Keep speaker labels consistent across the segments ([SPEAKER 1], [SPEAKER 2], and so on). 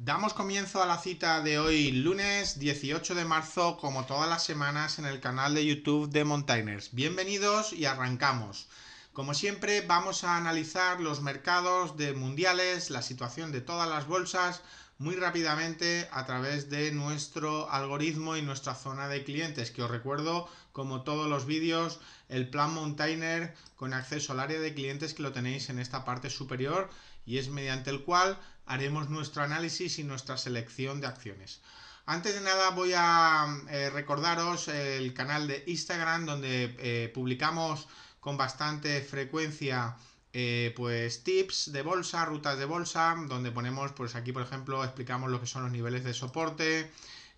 [SPEAKER 1] Damos comienzo a la cita de hoy, lunes 18 de marzo, como todas las semanas en el canal de YouTube de Montainers. Bienvenidos y arrancamos. Como siempre, vamos a analizar los mercados de mundiales, la situación de todas las bolsas, muy rápidamente a través de nuestro algoritmo y nuestra zona de clientes, que os recuerdo, como todos los vídeos, el plan Montainer con acceso al área de clientes que lo tenéis en esta parte superior y es mediante el cual haremos nuestro análisis y nuestra selección de acciones. Antes de nada voy a eh, recordaros el canal de Instagram donde eh, publicamos con bastante frecuencia eh, pues tips de bolsa, rutas de bolsa, donde ponemos pues aquí por ejemplo explicamos lo que son los niveles de soporte,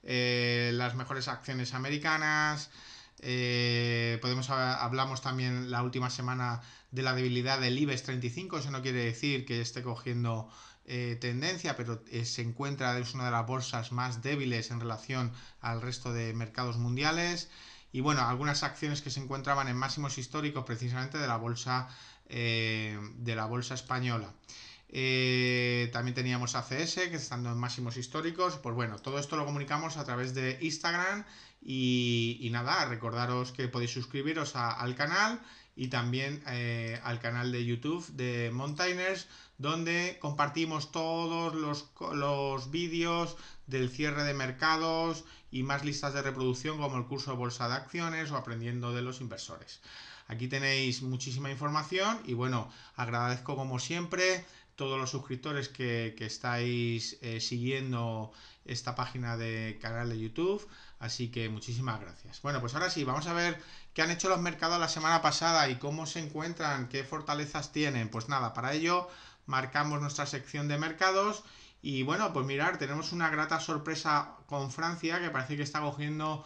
[SPEAKER 1] las mejores acciones americanas, eh, podemos hablamos también la última semana de la debilidad del IBEX 35. Eso no quiere decir que esté cogiendo eh, tendencia, pero eh, se encuentra es una de las bolsas más débiles en relación al resto de mercados mundiales. Y bueno, algunas acciones que se encontraban en máximos históricos precisamente de la bolsa de la bolsa española. Eh, también teníamos ACS, que están en máximos históricos. Pues bueno, todo esto lo comunicamos a través de Instagram. Y, nada, recordaros que podéis suscribiros al canal y también eh, al canal de YouTube de Montainers donde compartimos todos los, los vídeos del cierre de mercados y más listas de reproducción como el curso bolsa de acciones o aprendiendo de los inversores. Aquí tenéis muchísima información y bueno, agradezco como siempre todos los suscriptores que, estáis eh, siguiendo esta página de canal de YouTube. Así que muchísimas gracias. Bueno, pues ahora sí, vamos a ver qué han hecho los mercados la semana pasada y cómo se encuentran, qué fortalezas tienen. Pues nada, para ello marcamos nuestra sección de mercados. Y bueno, pues mirar, tenemos una grata sorpresa con Francia, que parece que está cogiendo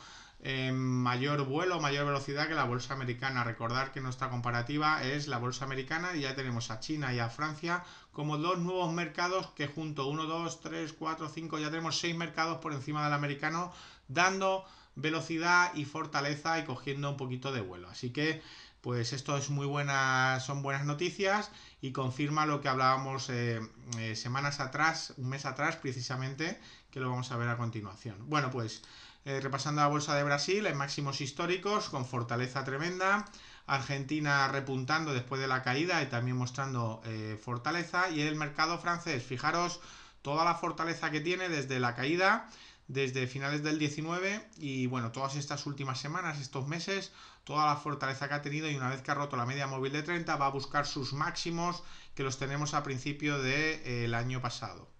[SPEAKER 1] mayor vuelo, mayor velocidad que la bolsa americana. Recordar que nuestra comparativa es la bolsa americana y ya tenemos a China y a Francia como dos nuevos mercados que junto 1, 2, 3, 4, 5, ya tenemos seis mercados por encima del americano dando velocidad y fortaleza y cogiendo un poquito de vuelo. Así que pues esto es muy buena, son buenas noticias y confirma lo que hablábamos eh, eh, semanas atrás, un mes atrás precisamente, que lo vamos a ver a continuación. Bueno, pues eh, repasando la bolsa de Brasil, en máximos históricos, con fortaleza tremenda. Argentina repuntando después de la caída y también mostrando eh, fortaleza. Y el mercado francés, fijaros toda la fortaleza que tiene desde la caída, desde finales del 19 y bueno, todas estas últimas semanas, estos meses, toda la fortaleza que ha tenido y una vez que ha roto la media móvil de 30 va a buscar sus máximos que los tenemos a principio del de, eh, año pasado.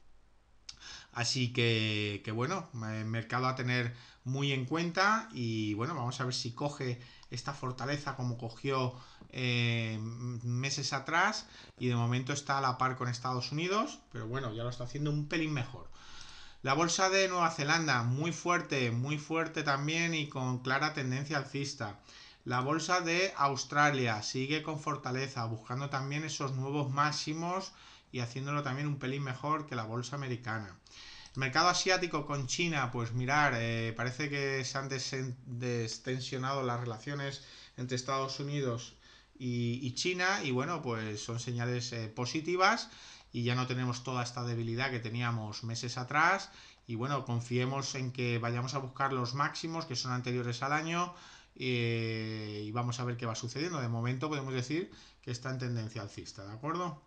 [SPEAKER 1] Así que, bueno, mercado a tener muy en cuenta y bueno, vamos a ver si coge esta fortaleza como cogió eh, meses atrás y de momento está a la par con Estados Unidos, pero bueno, ya lo está haciendo un pelín mejor. La bolsa de Nueva Zelanda, muy fuerte, muy fuerte también y con clara tendencia alcista. La bolsa de Australia sigue con fortaleza, buscando también esos nuevos máximos y haciéndolo también un pelín mejor que la bolsa americana. El mercado asiático con China, pues mirar, eh, parece que se han destensionado las relaciones entre Estados Unidos y, China y bueno, pues son señales eh, positivas y ya no tenemos toda esta debilidad que teníamos meses atrás y bueno, confiemos en que vayamos a buscar los máximos que son anteriores al año eh, y vamos a ver qué va sucediendo. De momento podemos decir que está en tendencia alcista, ¿de acuerdo?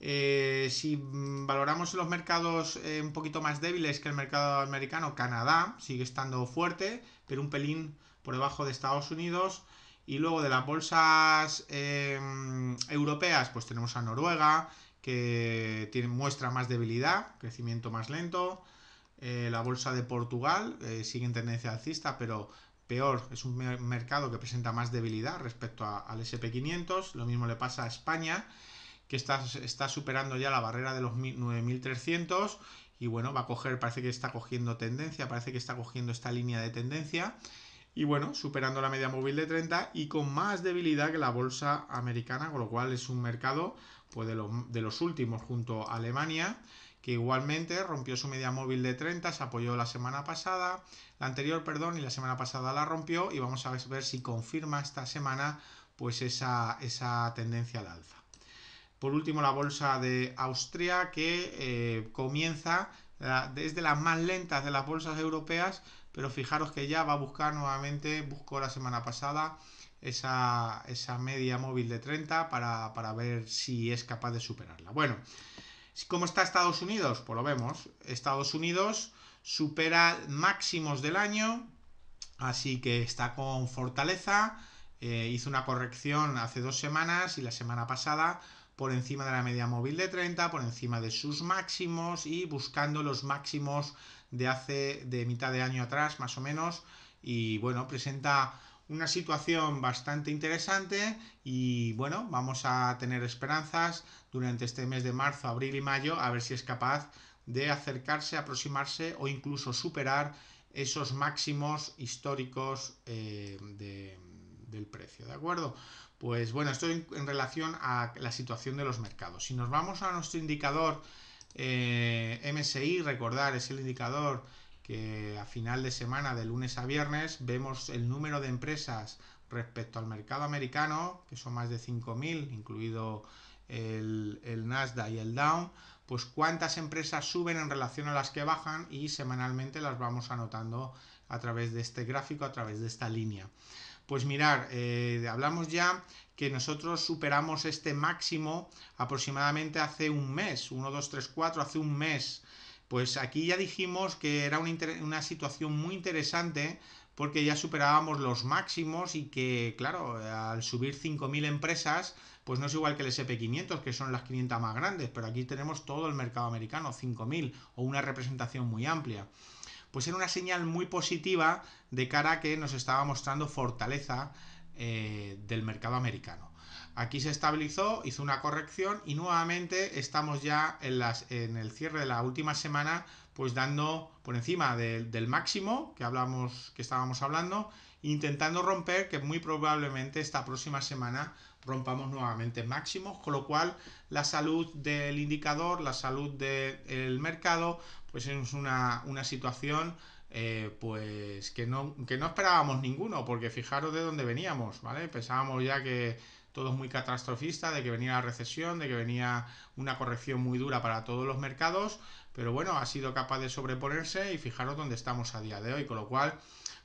[SPEAKER 1] Eh, si valoramos los mercados eh, un poquito más débiles que el mercado americano, Canadá sigue estando fuerte, pero un pelín por debajo de Estados Unidos. Y luego de las bolsas eh, europeas, pues tenemos a Noruega, que tiene, muestra más debilidad, crecimiento más lento. la bolsa de Portugal sigue en tendencia alcista, pero peor, es un mercado que presenta más debilidad respecto al SP500. Lo mismo le pasa a España que está, superando ya la barrera de los 9300 y bueno, va a coger, parece que está cogiendo tendencia, parece que está cogiendo esta línea de tendencia y bueno, superando la media móvil de 30 y con más debilidad que la bolsa americana, con lo cual es un mercado pues, de, los, últimos junto a Alemania que igualmente rompió su media móvil de 30, se apoyó la semana pasada, la anterior, perdón, y la semana pasada la rompió y vamos a ver si confirma esta semana pues esa, esa tendencia al alza. Por último, la bolsa de Austria, que eh, comienza eh, desde las más lentas de las bolsas europeas, pero fijaros que ya va a buscar nuevamente, buscó la semana pasada esa, media móvil de 30 para, ver si es capaz de superarla. Bueno, ¿cómo está Estados Unidos? Pues lo vemos. Estados Unidos supera máximos del año, así que está con fortaleza. Eh, hizo una corrección hace dos semanas y la semana pasada por encima de la media móvil de 30, por encima de sus máximos y buscando los máximos de hace de mitad de año atrás más o menos y bueno, presenta una situación bastante interesante y bueno, vamos a tener esperanzas durante este mes de marzo, abril y mayo a ver si es capaz de acercarse, aproximarse o incluso superar esos máximos históricos eh, del precio, ¿de acuerdo? Pues bueno, esto en, relación a la situación de los mercados. Si nos vamos a nuestro indicador eh, MSI, recordar, es el indicador que a final de semana, de lunes a viernes, vemos el número de empresas respecto al mercado americano, que son más de 5.000, incluido el, el, Nasdaq y el Down, pues cuántas empresas suben en relación a las que bajan y semanalmente las vamos anotando a través de este gráfico, a través de esta línea. Pues mirar, eh, hablamos ya que nosotros superamos este máximo aproximadamente hace un mes, 1, 2, 3, 4, hace un mes. Pues aquí ya dijimos que era una, una situación muy interesante porque ya superábamos los máximos y que, claro, al subir 5.000 empresas, pues no es igual que el SP500, que son las 500 más grandes, pero aquí tenemos todo el mercado americano, 5.000, o una representación muy amplia pues era una señal muy positiva de cara a que nos estaba mostrando fortaleza eh, del mercado americano. Aquí se estabilizó, hizo una corrección y nuevamente estamos ya en, las, en el cierre de la última semana, pues dando por encima del máximo que, hablamos, que estábamos hablando, intentando romper que muy probablemente esta próxima semana rompamos nuevamente máximos, con lo cual la salud del indicador, la salud del mercado, pues es una, una situación eh, pues que no, que no esperábamos ninguno, porque fijaros de dónde veníamos, ¿vale? Pensábamos ya que todo es muy catastrofista, de que venía la recesión, de que venía una corrección muy dura para todos los mercados, pero bueno, ha sido capaz de sobreponerse y fijaros dónde estamos a día de hoy, con lo cual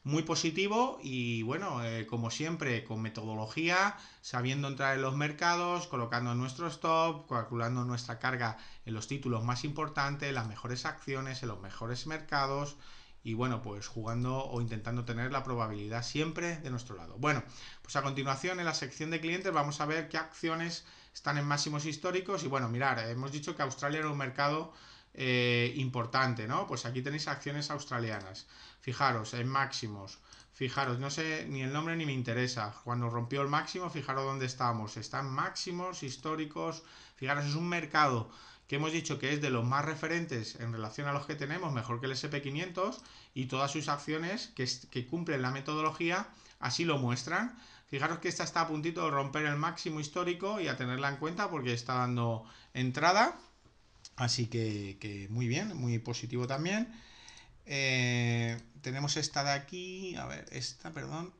[SPEAKER 1] muy positivo y bueno, eh, como siempre, con metodología, sabiendo entrar en los mercados, colocando nuestro stop, calculando nuestra carga en los títulos más importantes, las mejores acciones, en los mejores mercados y bueno, pues jugando o intentando tener la probabilidad siempre de nuestro lado. Bueno, pues a continuación en la sección de clientes vamos a ver qué acciones están en máximos históricos y bueno, mirar, hemos dicho que Australia era un mercado eh, importante, ¿no? Pues aquí tenéis acciones australianas. Fijaros, en máximos. Fijaros, no sé ni el nombre ni me interesa. Cuando rompió el máximo, fijaros dónde estamos. Están máximos históricos. Fijaros, es un mercado que hemos dicho que es de los más referentes en relación a los que tenemos, mejor que el SP500, y todas sus acciones que, que cumplen la metodología así lo muestran. Fijaros que esta está a puntito de romper el máximo histórico y a tenerla en cuenta porque está dando entrada. Así que, muy bien, muy positivo también. Eh, tenemos esta de aquí, a ver, esta, perdón,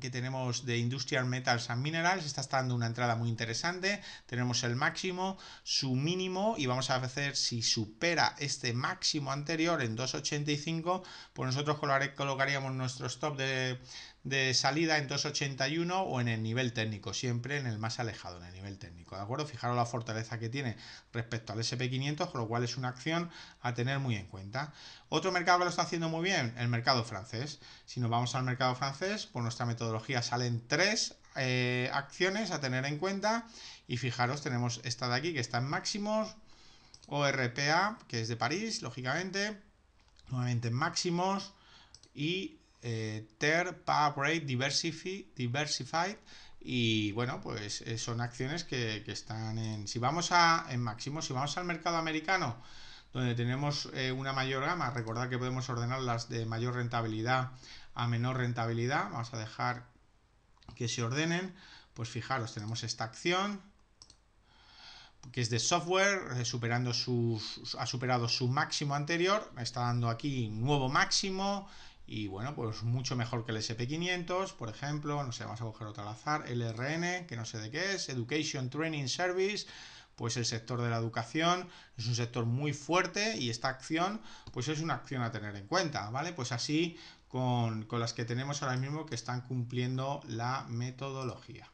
[SPEAKER 1] que tenemos de Industrial Metals and Minerals, esta está dando una entrada muy interesante, tenemos el máximo, su mínimo, y vamos a ver si supera este máximo anterior en 2.85, pues nosotros colocaríamos nuestro stop de, de salida en 281 o en el nivel técnico, siempre en el más alejado, en el nivel técnico, ¿de acuerdo? Fijaros la fortaleza que tiene respecto al SP500, con lo cual es una acción a tener muy en cuenta. Otro mercado que lo está haciendo muy bien, el mercado francés. Si nos vamos al mercado francés, por nuestra metodología salen tres eh, acciones a tener en cuenta y fijaros, tenemos esta de aquí que está en máximos, ORPA, que es de París, lógicamente, nuevamente en máximos, y eh, TER, Power Diversify, Diversified y bueno, pues eh, son acciones que, están en... Si vamos a, en máximo, si vamos al mercado americano, donde tenemos eh, una mayor gama, recordad que podemos ordenar las de mayor rentabilidad a menor rentabilidad, vamos a dejar que se ordenen, pues fijaros, tenemos esta acción, que es de software, superando sus, ha superado su máximo anterior, está dando aquí nuevo máximo, y bueno, pues mucho mejor que el SP500, por ejemplo, no sé, vamos a coger otro al azar, LRN, que no sé de qué es, Education Training Service, pues el sector de la educación es un sector muy fuerte y esta acción pues es una acción a tener en cuenta, ¿vale? Pues así con, con las que tenemos ahora mismo que están cumpliendo la metodología.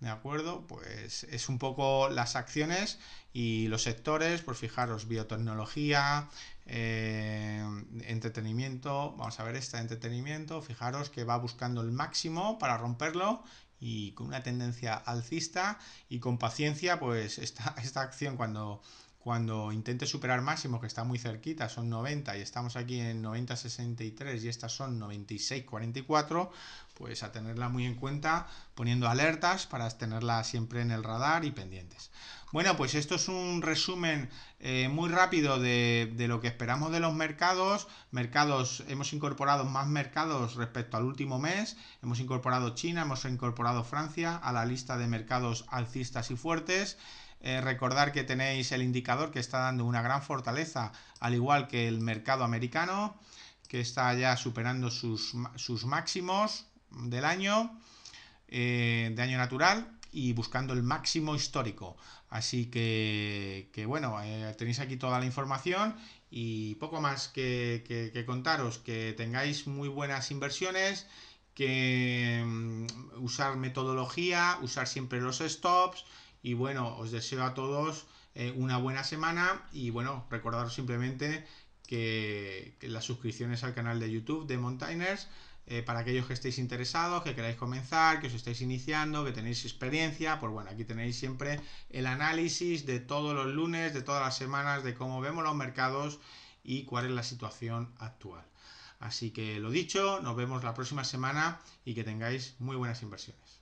[SPEAKER 1] ¿De acuerdo? Pues es un poco las acciones y los sectores, pues fijaros, biotecnología, eh, entretenimiento, vamos a ver este entretenimiento, fijaros que va buscando el máximo para romperlo y con una tendencia alcista y con paciencia, pues esta acción cuando cuando intente superar máximos que está muy cerquita, son 90 y estamos aquí en 90.63 y estas son 96.44, pues a tenerla muy en cuenta, poniendo alertas para tenerla siempre en el radar y pendientes. Bueno, pues esto es un resumen eh, muy rápido de, de, lo que esperamos de los mercados. Mercados, hemos incorporado más mercados respecto al último mes. Hemos incorporado China, hemos incorporado Francia a la lista de mercados alcistas y fuertes. Eh, recordar que tenéis el indicador que está dando una gran fortaleza, al igual que el mercado americano, que está ya superando sus, máximos del año, eh, de año natural, y buscando el máximo histórico. Así que, bueno, eh, tenéis aquí toda la información y poco más que, contaros, que tengáis muy buenas inversiones, que mm, usar metodología, usar siempre los stops y bueno, os deseo a todos eh, una buena semana y bueno, recordaros simplemente que, las suscripciones al canal de YouTube de Montainers, eh, para aquellos que estéis interesados, que queráis comenzar, que os estáis iniciando, que tenéis experiencia, pues bueno, aquí tenéis siempre el análisis de todos los lunes, de todas las semanas, de cómo vemos los mercados y cuál es la situación actual. Así que lo dicho, nos vemos la próxima semana y que tengáis muy buenas inversiones.